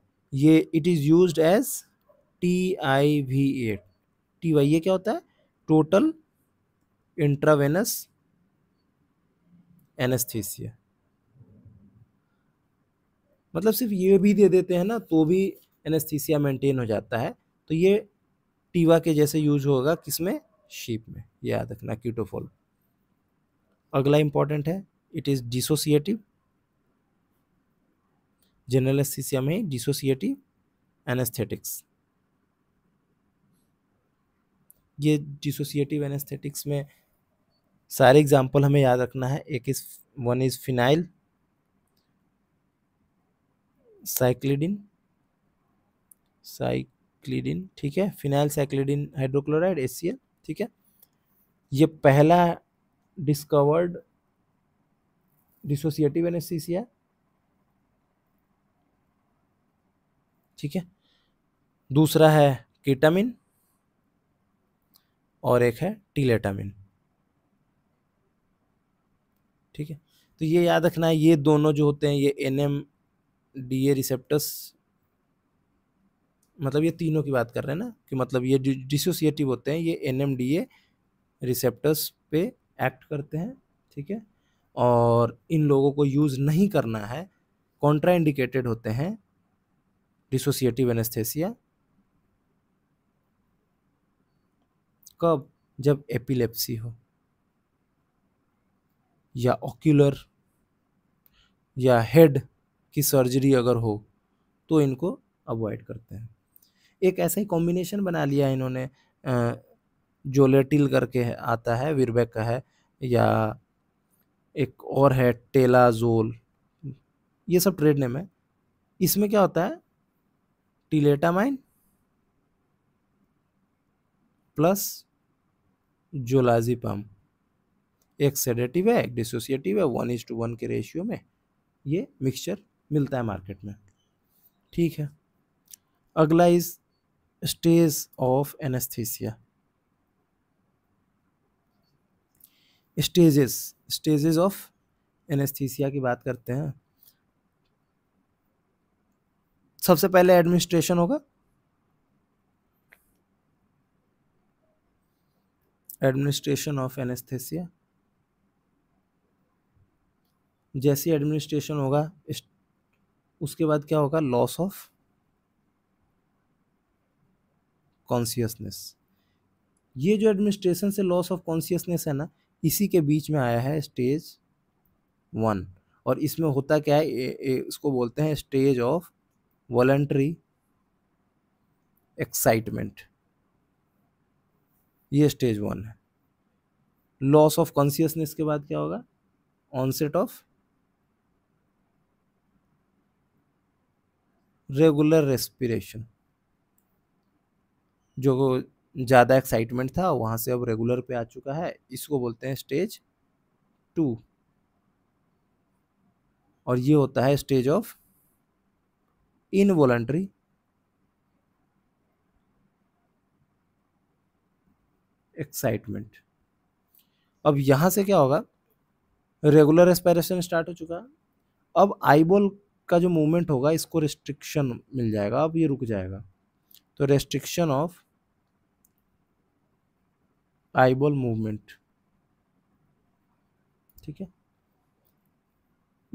ये it is use as T I V at T Y ये क्या होता है टोटल इंट्रावेनस एनेस्थीसिया मतलब सिर्फ ये भी दे देते हैं ना तो भी एनेस्थीसिया मेंटेन हो जाता है तो ये टीवा के जैसे यूज होगा किसमें शीप में याद रखना क्यूटोफॉल अगला इंपॉर्टेंट है it is dissociative general anaesthesia में डिसोसिएटिव एनेस्थेटिक्स ये डिसोसिएटिव एनेस्थेटिक्स में सारे एग्जाम्पल हमें याद रखना है एक is one is phenyl cyclidine cyclidine ठीक है फिनाइल साइक्लिडिन हाइड्रोक्लोराइड एच ठीक है ये पहला डिस्कवर्ड डिसोसिएटिव एनेस्थीसिया ठीक है दूसरा है केटामिन और एक है टीलेटामिन ठीक है तो ये याद रखना है ये दोनों जो होते हैं ये N M D A receptors मतलब ये तीनों की बात कर रहे हैं ना कि मतलब ये डिसोसिएटिव होते हैं ये N M D A receptors पे एक्ट करते हैं ठीक है और इन लोगों को यूज़ नहीं करना है कॉन्ट्रा इंडिकेटेड होते हैं डिसोसिएटिव एनेस्थेसिया कब जब एपिलेप्सी हो या ऑक्यूलर या हेड की सर्जरी अगर हो तो इनको अवॉइड करते हैं एक ऐसा ही कॉम्बिनेशन बना लिया है इन्होंने जोलेटिल करके आता है विरबेक का है या एक और है टेलाजोल ये सब ट्रेड नेम है इसमें क्या होता है टीलेटामाइन प्लस जोलाजीपम एक सेडेटिव है एक डिसोसिएटिव है वन इज टू वन के रेशियो में ये मिक्सचर मिलता है मार्केट में ठीक है अगला is stage of anaesthesia stages stages of anaesthesia की बात करते हैं सबसे पहले एडमिनिस्ट्रेशन होगा एडमिनिस्ट्रेशन ऑफ एनेस्थीसिया जैसी एडमिनिस्ट्रेशन होगा उसके बाद क्या होगा लॉस ऑफ कॉन्सियसनेस ये जो एडमिनिस्ट्रेशन से लॉस ऑफ कॉन्सियसनेस है ना इसी के बीच में आया है स्टेज वन और इसमें होता क्या है ए, ए, इसको बोलते हैं स्टेज ऑफ वॉलेंट्री एक्साइटमेंट ये स्टेज वन है लॉस ऑफ कॉन्सियसनेस के बाद क्या होगा ऑनसेट ऑफ रेगुलर रेस्पिरेशन जो ज़्यादा एक्साइटमेंट था वहाँ से अब रेगुलर पे आ चुका है इसको बोलते हैं स्टेज टू और ये होता है स्टेज ऑफ इनवॉलेंट्री एक्साइटमेंट अब यहाँ से क्या होगा रेगुलर एस्पायरेशन स्टार्ट हो चुका अब आईबॉल का जो मूवमेंट होगा इसको रिस्ट्रिक्शन मिल जाएगा अब ये रुक जाएगा तो रेस्ट्रिक्शन ऑफ आईबॉल मूवमेंट ठीक है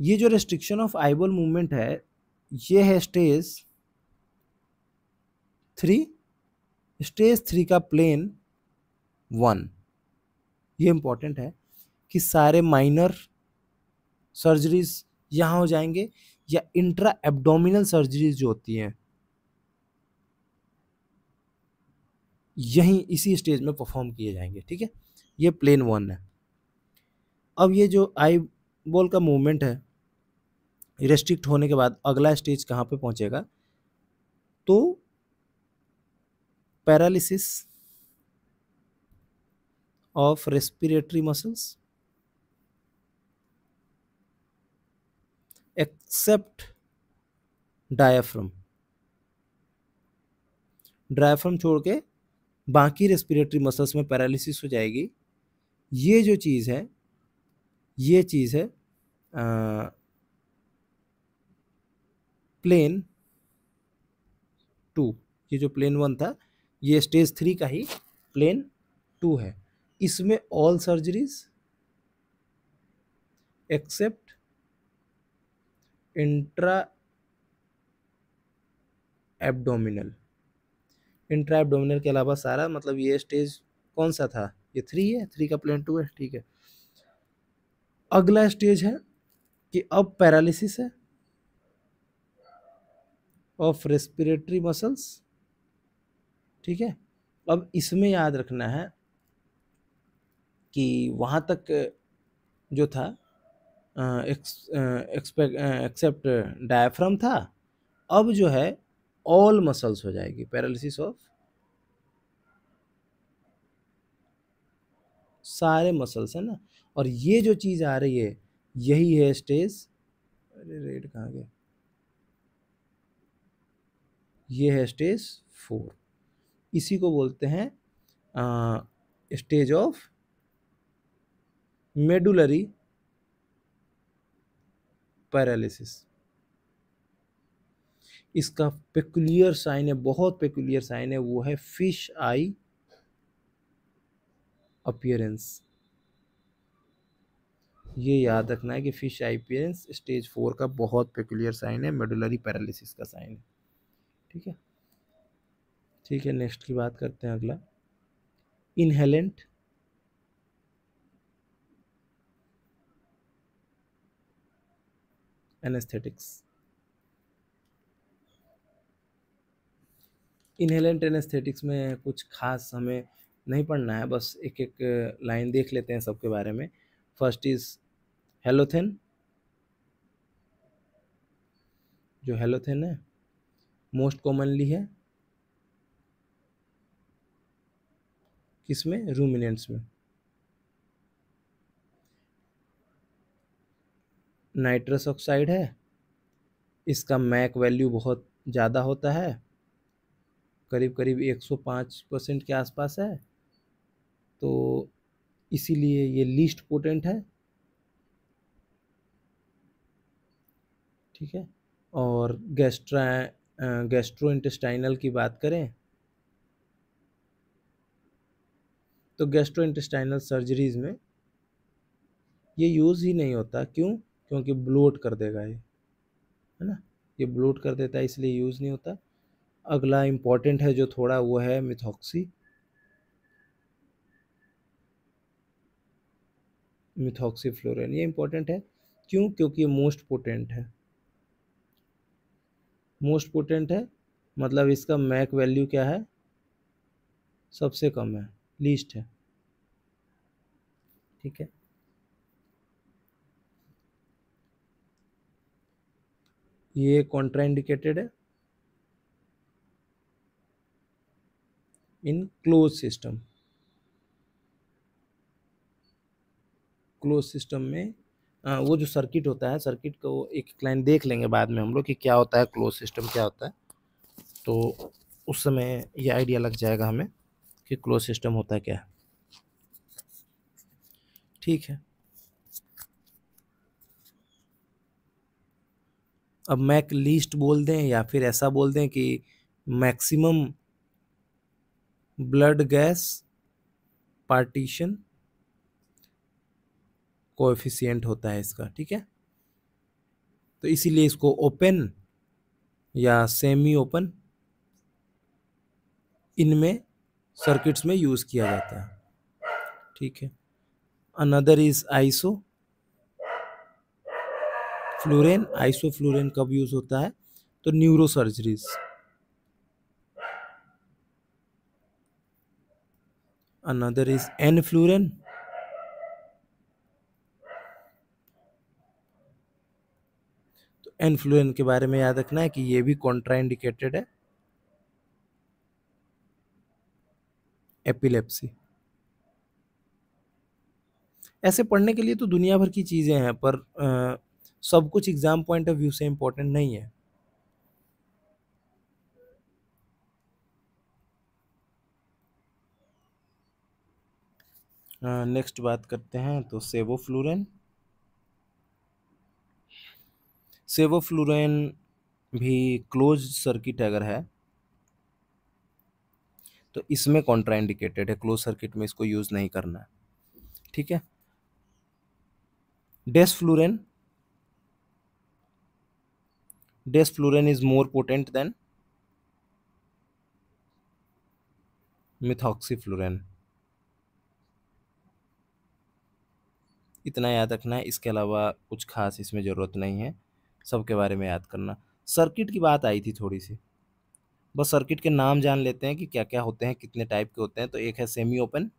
ये जो रेस्ट्रिक्शन ऑफ आईबॉल मूवमेंट है ये है स्टेज थ्री स्टेज थ्री का प्लेन वन ये इम्पॉर्टेंट है कि सारे माइनर सर्जरीज यहाँ हो जाएंगे या इंट्रा एब्डोमिनल सर्जरीज जो होती हैं यहीं इसी स्टेज में परफॉर्म किए जाएंगे ठीक है ये प्लेन वन है अब ये जो आई बॉल का मूवमेंट है रेस्ट्रिक्ट होने के बाद अगला स्टेज कहाँ पे पहुँचेगा तो paralysis of respiratory muscles except diaphragm diaphragm छोड़ के बाकी रेस्पिरेटरी मसल्स में पैरालिसिस हो जाएगी ये जो चीज़ है ये चीज़ है आ, प्लेन टू ये जो प्लेन वन था ये स्टेज थ्री का ही प्लेन टू है इसमें all surgeries except intra abdominal intra abdominal के अलावा सारा मतलब ये स्टेज कौन सा था ये थ्री है थ्री का प्लेन टू है ठीक है अगला स्टेज है कि अब पैरालिसिस है ऑफ रेस्पिरेटरी मसल्स ठीक है अब इसमें याद रखना है कि वहाँ तक जो था एक्सेप्ट डायफ्राम था अब जो है ऑल मसल्स हो जाएगी पैरालिसिस ऑफ सारे मसल्स है ना और ये जो चीज़ आ रही है यही है स्टेज अरे रेड कहाँ गया ये है स्टेज फोर इसी को बोलते हैं स्टेज ऑफ मेडुलरी पैरालिसिस इसका पेकुलियर साइन है बहुत पेकुलियर साइन है वो है फिश आई अपियरेंस ये याद रखना है कि fish eye appearance stage four का बहुत पेकुलियर साइन है मेडुलरी पैरालिसिस का साइन है ठीक है ठीक है नेक्स्ट की बात करते हैं अगला इनहेलेंट एनेस्थेटिक्स इनहेलेंट एनेस्थेटिक्स में कुछ खास हमें नहीं पढ़ना है बस एक एक लाइन देख लेते हैं सबके बारे में फर्स्ट इज़ हेलोथेन जो हेलोथेन है मोस्ट कॉमनली है किसमें रूमिनेंट्स में नाइट्रस ऑक्साइड है इसका मैक वैल्यू बहुत ज़्यादा होता है करीब करीब 105 परसेंट के आसपास है तो इसीलिए ये लीस्ट पोटेंट है ठीक है और गैस्ट्रा गैस्ट्रो इंटेस्टाइनल की बात करें तो गैस्ट्रो इंटेस्टाइनल सर्जरीज में ये यूज़ ही नहीं होता क्यों क्योंकि ब्लोट कर देगा ये है ना ये ब्लोट कर देता है इसलिए यूज़ नहीं होता अगला इम्पॉर्टेंट है जो थोड़ा वो है मिथॉक्सी मिथॉक्सी फ्लोरेन ये इम्पॉर्टेंट है क्यों क्योंकि ये मोस्ट पोटेंट है मोस्ट पोटेंट है मतलब इसका मैक वैल्यू क्या है सबसे कम है लीस्ट है ठीक है ये कॉन्ट्राइंडिकेटेड है in closed system close system में आ, वो जो सर्किट होता है सर्किट को एक क्लाइंट देख लेंगे बाद में हम लोग कि क्या होता है क्लोज सिस्टम क्या होता है तो उस समय ये आइडिया लग जाएगा हमें कि क्लोज सिस्टम होता है क्या है ठीक है अब मैक लिस्ट बोल दें या फिर ऐसा बोल दें कि maximum blood gas partition coefficient होता है इसका ठीक है तो इसीलिए इसको ओपन या सेमी ओपन इनमें सर्किट्स में यूज़ किया जाता है ठीक है another is isoflurane isoflurane कब यूज़ होता है तो neuro surgeries another is n fluorine तो n फ्लोरन के बारे में याद रखना है कि ये भी कॉन्ट्राइंडिकेटेड है एपिलेप्सी ऐसे पढ़ने के लिए तो दुनिया भर की चीज़ें हैं पर आ, सब कुछ एग्ज़ाम पॉइंट ऑफ व्यू से इम्पोर्टेंट नहीं है नेक्स्ट बात करते हैं तो सेवोफ्लोरेन सेवोफ्लोरेन भी क्लोज सर्किट अगर है तो इसमें कॉन्ट्राइंडिकेटेड है क्लोज सर्किट में इसको यूज़ नहीं करना है ठीक है desflurane flurane is more potent than flurane इतना याद रखना है इसके अलावा कुछ खास इसमें ज़रूरत नहीं है सबके बारे में याद करना सर्किट की बात आई थी थोड़ी सी बस सर्किट के नाम जान लेते हैं कि क्या क्या होते हैं कितने टाइप के होते हैं तो एक है सेमी ओपन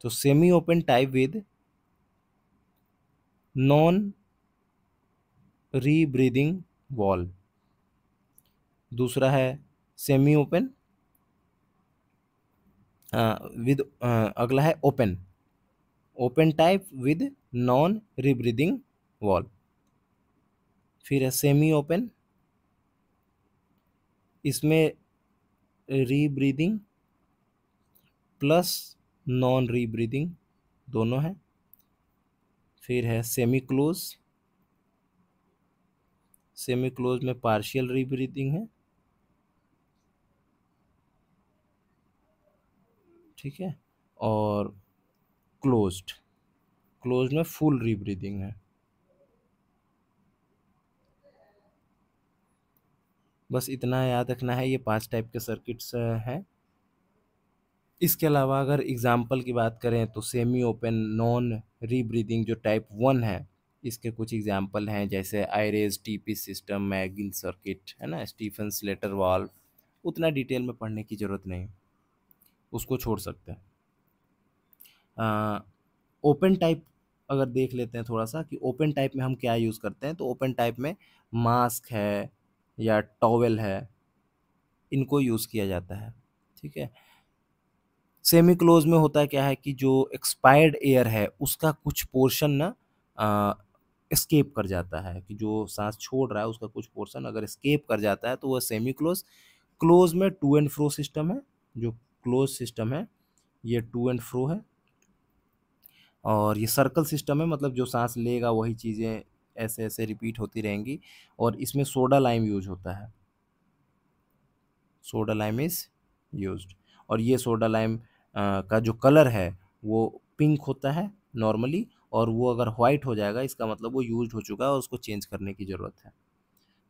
तो semi open type with non rebreathing valve दूसरा है सेमी ओपन विद अगला है open open type with non rebreathing valve फिर है सेमी ओपन इसमें रीब्रीदिंग प्लस नॉन रीब्रीदिंग दोनों है फिर है सेमी क्लोज सेमी क्लोज में पार्शियल रीब्रीदिंग है ठीक है और क्लोज्ड क्लोज में फुल रीब्रीदिंग है बस इतना याद रखना है ये पांच टाइप के सर्किट्स हैं इसके अलावा अगर एग्ज़ाम्पल की बात करें तो सेमी ओपन नॉन रीब्रीदिंग जो टाइप वन है इसके कुछ एग्ज़ाम्पल हैं जैसे Ayre's T piece system Magill circuit है ना स्टीफन स्लेटर वाल्व उतना डिटेल में पढ़ने की ज़रूरत नहीं उसको छोड़ सकते हैं ओपन टाइप अगर देख लेते हैं थोड़ा सा कि ओपन टाइप में हम क्या यूज़ करते हैं तो ओपन टाइप में मास्क है या टॉवेल है इनको यूज़ किया जाता है ठीक है सेमी क्लोज में होता क्या है कि जो एक्सपायर्ड एयर है उसका कुछ पोर्शन ना एस्केप कर जाता है कि जो सांस छोड़ रहा है उसका कुछ पोर्शन अगर एस्केप कर जाता है तो वह सेमी क्लोज क्लोज में टू एंड फ्रो सिस्टम है जो क्लोज सिस्टम है ये टू एंड फ्रो है और ये सर्कल सिस्टम है मतलब जो सांस लेगा वही चीज़ें ऐसे ऐसे रिपीट होती रहेंगी और इसमें सोडा लाइम यूज होता है सोडा लाइम इज़ यूज और ये सोडा लाइम का जो कलर है वो पिंक होता है नॉर्मली और वो अगर वाइट हो जाएगा इसका मतलब वो यूज हो चुका है और उसको चेंज करने की ज़रूरत है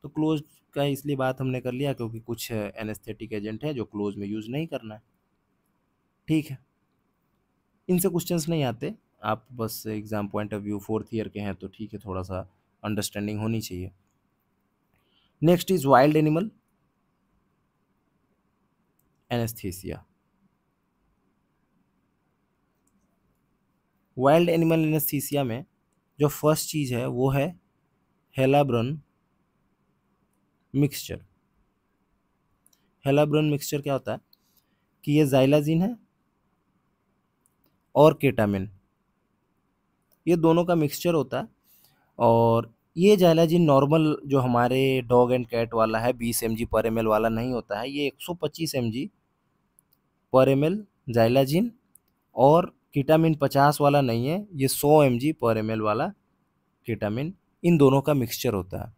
तो क्लोज का इसलिए बात हमने कर लिया क्योंकि कुछ एनेस्थेटिक एजेंट है जो क्लोज में यूज़ नहीं करना है ठीक है इनसे क्वेश्चंस नहीं आते आप बस exam point of view fourth year के हैं तो ठीक है थोड़ा सा अंडरस्टैंडिंग होनी चाहिए next is wild animal anaesthesia wild animal anaesthesia में जो फर्स्ट चीज़ है वो है हेलाब्रन मिक्सचर हेलाब्रन मिक्सचर क्या होता है कि ये जाइलाजिन है और केटामिन ये दोनों का मिक्सचर होता है और ये जायलाजिन नॉर्मल जो हमारे डॉग एंड कैट वाला है बीस एम पर एम वाला नहीं होता है ये एक सौ पच्चीस एम पर एम एल जाइलाजिन और कीटामिन पचास वाला नहीं है ये सौ एम पर एम वाला कीटामिन इन दोनों का मिक्सचर होता है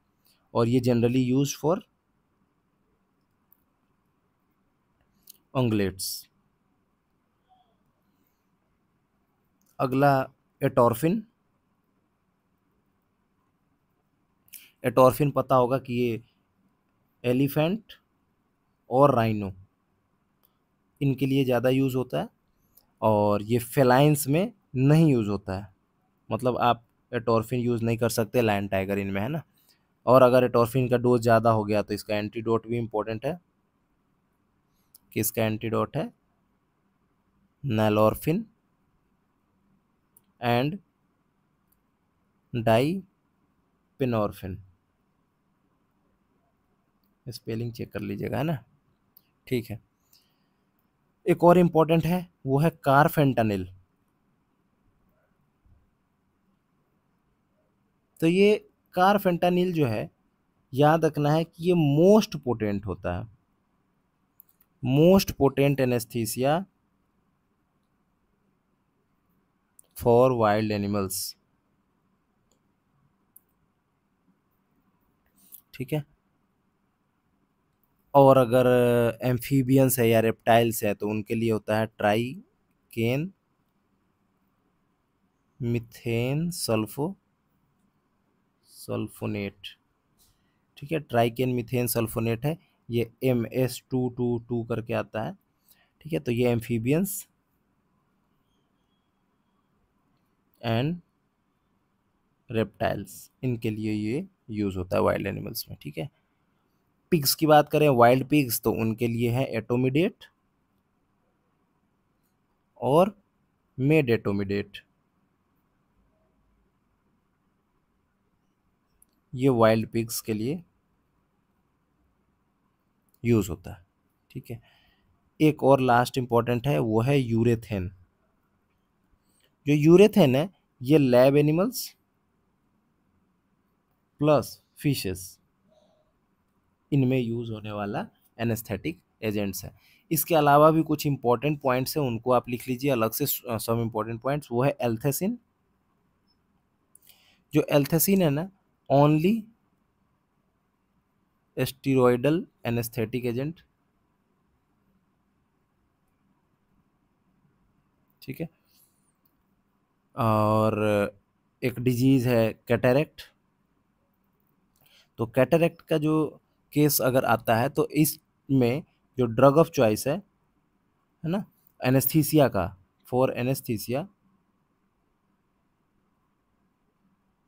और ये जनरली यूज फॉर ऑंगलेट्स अगला एटॉर्फिन एटॉर्फिन पता होगा कि ये एलिफेंट और राइनो इनके लिए ज़्यादा यूज़ होता है और ये फेलाइंस में नहीं यूज़ होता है मतलब आप एटॉर्फिन यूज़ नहीं कर सकते लाइन टाइगर इनमें है ना और अगर एटॉर्फिन का डोज ज़्यादा हो गया तो इसका एंटीडोट भी इम्पोर्टेंट है कि इसका एंटीडोट है nalorphine di diprenorphine spelling check कर लीजिएगा है ना ठीक है एक और इंपॉर्टेंट है वो है कारफेंटानिल तो ये कारफेंटानिल जो है याद रखना है कि ये मोस्ट पोटेंट होता है most potent anaesthesia for wild animals ठीक है और अगर एम्फीबियंस है या रेप्टाइल्स है तो उनके लिए होता है tricaine methane sulfo sulfonate ठीक है केन मिथेन सल्फोनेट है ये M S two two two करके आता है ठीक है तो ये एम्फीबियंस एंड रेप्टाइल्स इनके लिए ये यूज़ होता है वाइल्ड एनिमल्स में ठीक है पिग्स की बात करें वाइल्ड पिग्स तो उनके लिए है एटोमिडेट और मेड एटोमिडेट ये वाइल्ड पिग्स के लिए यूज़ होता है ठीक है एक और लास्ट इंपॉर्टेंट है वो है यूरेथेन जो यूरेथेन है ये लैब एनिमल्स प्लस फिशेस इनमें यूज़ होने वाला एनेस्थेटिक एजेंट्स है इसके अलावा भी कुछ इंपॉर्टेंट पॉइंट्स हैं उनको आप लिख लीजिए अलग से सम इंपॉर्टेंट पॉइंट्स वो है एल्थेसिन जो एल्थेसिन है ना ओनली स्टीरोडल एनेस्थेटिक एजेंट ठीक है और एक डिजीज़ है कैटरेक्ट तो कैटरेक्ट का जो केस अगर आता है तो इसमें जो ड्रग ऑफ चॉइस है है ना एनेस्थीसिया का फॉर एनेस्थीसिया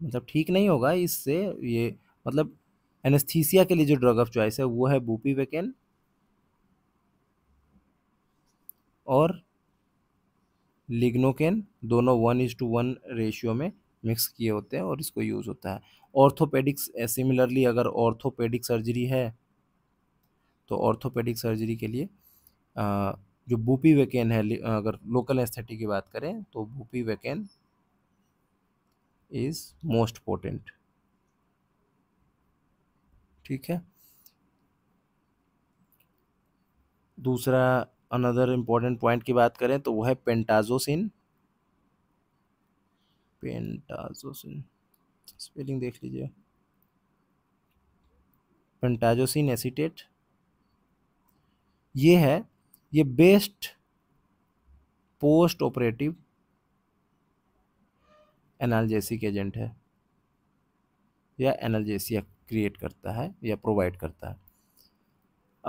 मतलब ठीक नहीं होगा इससे ये मतलब एनेस्थीसिया के लिए जो ड्रग ऑफ चॉइस है वो है बूपी वेकेन और लिग्नोकेन दोनों one is to one ratio में मिक्स किए होते हैं और इसको यूज़ होता है ऑर्थोपेडिक्स सिमिलरली अगर ऑर्थोपेडिक सर्जरी है तो ऑर्थोपेडिक सर्जरी के लिए आ, जो बूपी वेकेन है अगर लोकल एस्थेटिक की बात करें तो bupivacaine is most potent ठीक है दूसरा अनदर इम्पॉर्टेंट पॉइंट की बात करें तो वो है पेंटाजोसिन पेंटाजोसिन स्पेलिंग देख लीजिए पेंटाजोसिन एसीटेट ये है ये best post operative analgesic agent है या एनालजेसिया क्रिएट करता है या प्रोवाइड करता है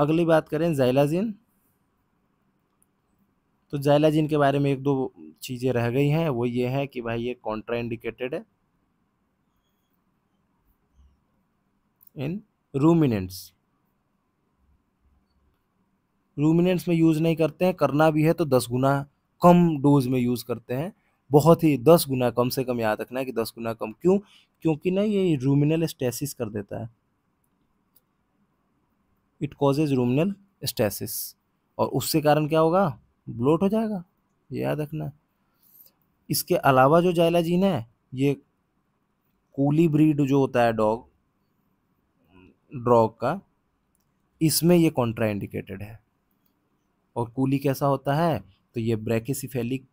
अगली बात करें जाइलाजिन तो जाइलाजिन के बारे में एक दो चीज़ें रह गई हैं वो ये है कि भाई ये कॉन्ट्रा इंडिकेटेड है इन रूमिनेंट्स रूमिनेंट्स में यूज़ नहीं करते हैं करना भी है तो दस गुना कम डोज में यूज़ करते हैं बहुत ही दस गुना कम से कम याद रखना है कि दस गुना कम क्यों क्योंकि ना ये रूमिनल स्टेसिस कर देता है इट कॉजेज रूमिनल स्टेसिस और उससे कारण क्या होगा ब्लोट हो जाएगा याद रखना इसके अलावा जो जायलाजीन है ये कूली ब्रीड जो होता है डॉग ड्रॉग का इसमें ये कॉन्ट्राइंडिकेटेड है और कूली कैसा होता है तो ये ब्रैकेसिफेलिक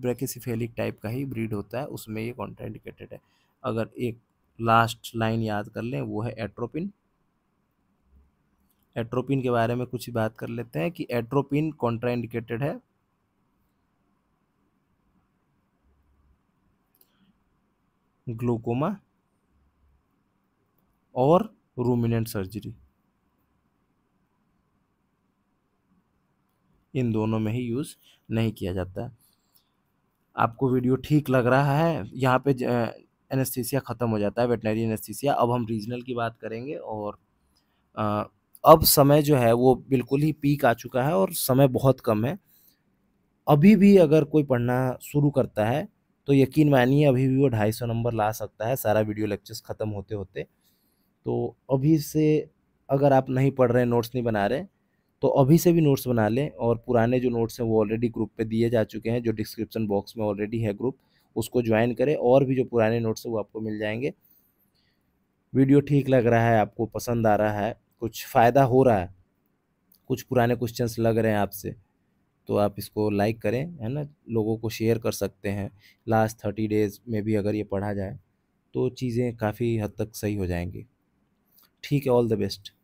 ब्रैकेसिफेलिक टाइप का ही ब्रीड होता है उसमें ये कॉन्ट्राइंडिकेटेड है अगर एक लास्ट लाइन याद कर लें वो है एट्रोपिन एट्रोपिन के बारे में कुछ बात कर लेते हैं कि एट्रोपिन कॉन्ट्राइंडिकेटेड है ग्लूकोमा और रूमिनेंट सर्जरी इन दोनों में ही यूज़ नहीं किया जाता है आपको वीडियो ठीक लग रहा है यहाँ पे एनेस्थीसिया ख़त्म हो जाता है वेटनरी एनेस्थीसिया अब हम रीजनल की बात करेंगे और आ, अब समय जो है वो बिल्कुल ही पीक आ चुका है और समय बहुत कम है अभी भी अगर कोई पढ़ना शुरू करता है तो यकीन मानिए अभी भी वो ढाई सौ नंबर ला सकता है सारा वीडियो लेक्चर्स ख़त्म होते होते तो अभी से अगर आप नहीं पढ़ रहे नोट्स नहीं बना रहे तो अभी से भी नोट्स बना लें और पुराने जो नोट्स हैं वो ऑलरेडी ग्रुप पे दिए जा चुके हैं जो डिस्क्रिप्शन बॉक्स में ऑलरेडी है ग्रुप उसको ज्वाइन करें और भी जो पुराने नोट्स हैं वो आपको मिल जाएंगे वीडियो ठीक लग रहा है आपको पसंद आ रहा है कुछ फ़ायदा हो रहा है कुछ पुराने क्वेश्चंस लग रहे हैं आपसे तो आप इसको लाइक करें है ना लोगों को शेयर कर सकते हैं लास्ट थर्टी डेज़ में भी अगर ये पढ़ा जाए तो चीज़ें काफ़ी हद तक सही हो जाएंगी ठीक है ऑल द बेस्ट